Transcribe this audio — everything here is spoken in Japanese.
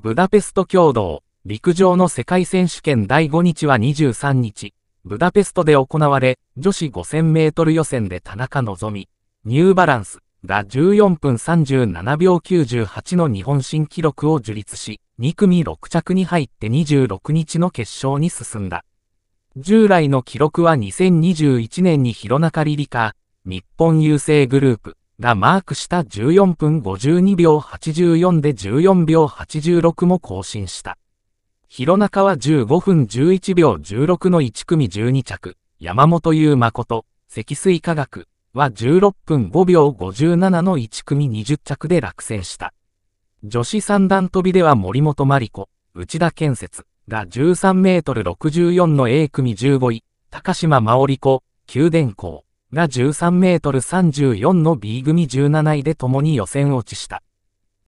ブダペスト共同、陸上の世界選手権第5日は23日、ブダペストで行われ、女子5000メートル予選で田中希美ニューバランスが14分37秒98の日本新記録を樹立し、2組6着に入って26日の決勝に進んだ。従来の記録は2021年に弘中リリカ、日本郵政グループ、がマークした14分52秒84で14秒86も更新した。弘中は15分11秒16の1組12着、山本優誠、積水化学は16分5秒57の1組20着で落選した。女子三段跳びでは森本真理子、内田建設が13メートル64の A 組15位、高島真織子、宮殿校。が13メートル34の B 組17位で共に予選落ちした。